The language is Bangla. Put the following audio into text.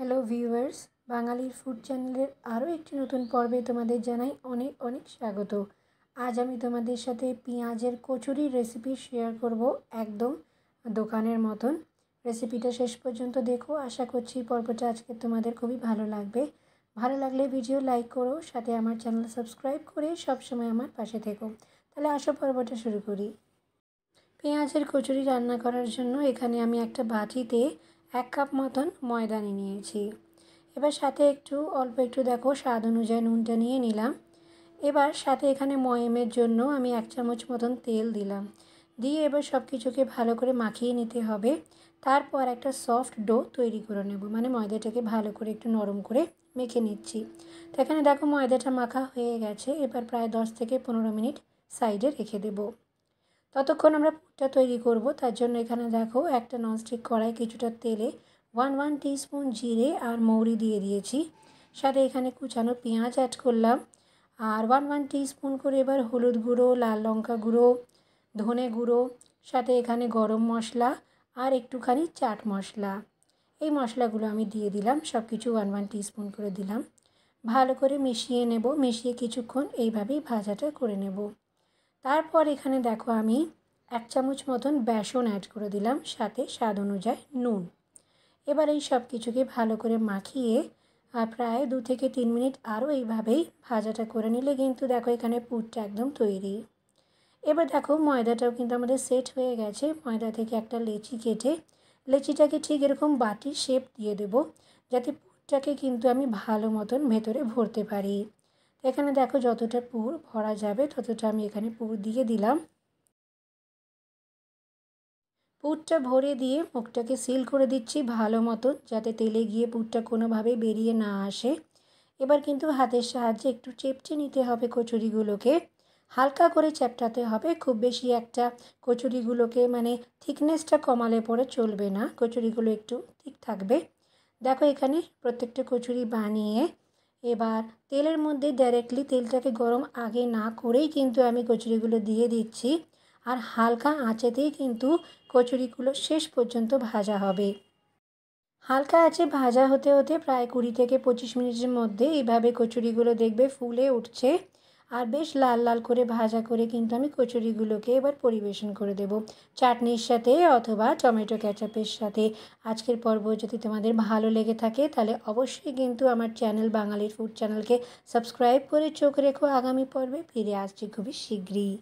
হ্যালো ভিউয়ার্স বাঙালির ফুড চ্যানেলের আরও একটি নতুন পর্বে তোমাদের জানাই অনেক অনেক স্বাগত আজ আমি তোমাদের সাথে পেঁয়াজের কচুরির রেসিপি শেয়ার করব একদম দোকানের মতন রেসিপিটা শেষ পর্যন্ত দেখো আশা করছি পর্বটা আজকে তোমাদের খুবই ভালো লাগবে ভালো লাগলে ভিডিও লাইক করো সাথে আমার চ্যানেল সাবস্ক্রাইব করে সবসময় আমার পাশে থেকো তাহলে আসো পর্বটা শুরু করি পেঁয়াজের কচুরি রান্না করার জন্য এখানে আমি একটা বাটিতে এক কাপ মতন ময়দা নিয়ে নিয়েছি এবার সাথে একটু অল্প একটু দেখো স্বাদ অনুযায়ী নুনটা নিয়ে নিলাম এবার সাথে এখানে ময়েমের জন্য আমি এক চামচ মতন তেল দিলাম দিয়ে এবার সব কিছুকে ভালো করে মাখিয়ে নিতে হবে তারপর একটা সফট ডো তৈরি করে নেব মানে ময়দাটাকে ভালো করে একটু নরম করে মেখে নিচ্ছি তো এখানে দেখো ময়দাটা মাখা হয়ে গেছে এবার প্রায় দশ থেকে পনেরো মিনিট সাইডে রেখে দেবো ততক্ষণ আমরা পুরটা তৈরি করব তার জন্য এখানে দেখো একটা ননস্টিক কড়াই কিছুটা তেলে ওয়ান ওয়ান টিস্পুন জিরে আর মৌরি দিয়ে দিয়েছি সাথে এখানে কুচানো পেঁয়াজ অ্যাড করলাম আর ওয়ান ওয়ান টিস্পুন করে এবার হলুদ গুঁড়ো লাল লঙ্কা গুঁড়ো ধনে গুঁড়ো সাথে এখানে গরম মশলা আর একটুখানি চাট মশলা এই মশলাগুলো আমি দিয়ে দিলাম সব কিছু ওয়ান ওয়ান টিস্পুন করে দিলাম ভালো করে মিশিয়ে নেব মিশিয়ে কিছুক্ষণ এইভাবেই ভাজাটা করে নেব তারপর এখানে দেখো আমি এক চামচ মতন বেসন অ্যাড করে দিলাম সাথে স্বাদ অনুযায়ী নুন এবার এই সব কিছুকে ভালো করে মাখিয়ে প্রায় দু থেকে তিন মিনিট আরও এইভাবেই ভাজাটা করে নিলে কিন্তু দেখো এখানে পুরটা একদম তৈরি এবার দেখো ময়দাটাও কিন্তু আমাদের সেট হয়ে গেছে ময়দা থেকে একটা লেচি কেটে লেচিটাকে ঠিক এরকম বাটির শেপ দিয়ে দেব যাতে পুরটাকে কিন্তু আমি ভালো মতন ভেতরে ভরতে পারি এখানে দেখো যতটা পুর ভরা যাবে ততটা আমি এখানে পুর দিয়ে দিলাম পুরটা ভরে দিয়ে মুখটাকে সিল করে দিচ্ছি ভালো মতো যাতে তেলে গিয়ে পুরটা কোনোভাবেই বেরিয়ে না আসে এবার কিন্তু হাতের সাহায্যে একটু চেপটে নিতে হবে কচুরিগুলোকে হালকা করে চ্যাপটাতে হবে খুব বেশি একটা কচুরিগুলোকে মানে থিকনেসটা কমালে পরে চলবে না কচুরিগুলো একটু ঠিক থাকবে দেখো এখানে প্রত্যেকটা কচুরি বানিয়ে এবার তেলের মধ্যে ডাইরেক্টলি তেলটাকে গরম আগে না করেই কিন্তু আমি কচুরিগুলো দিয়ে দিচ্ছি আর হালকা আঁচেতেই কিন্তু কচুরিগুলো শেষ পর্যন্ত ভাজা হবে হালকা আছে ভাজা হতে হতে প্রায় কুড়ি থেকে পঁচিশ মিনিটের মধ্যে এইভাবে কচুরিগুলো দেখবে ফুলে উঠছে আর বেশ লাল লাল করে ভাজা করে কিন্তু আমি কচুরিগুলোকে এবার পরিবেশন করে দেব চাটনির সাথে অথবা টমেটো ক্যাচাপের সাথে আজকের পর্ব যদি তোমাদের ভালো লেগে থাকে তাহলে অবশ্যই কিন্তু আমার চ্যানেল বাঙালির ফুড চ্যানেলকে সাবস্ক্রাইব করে চোখ রেখো আগামী পর্বে ফিরে আসছি খুবই শীঘ্রই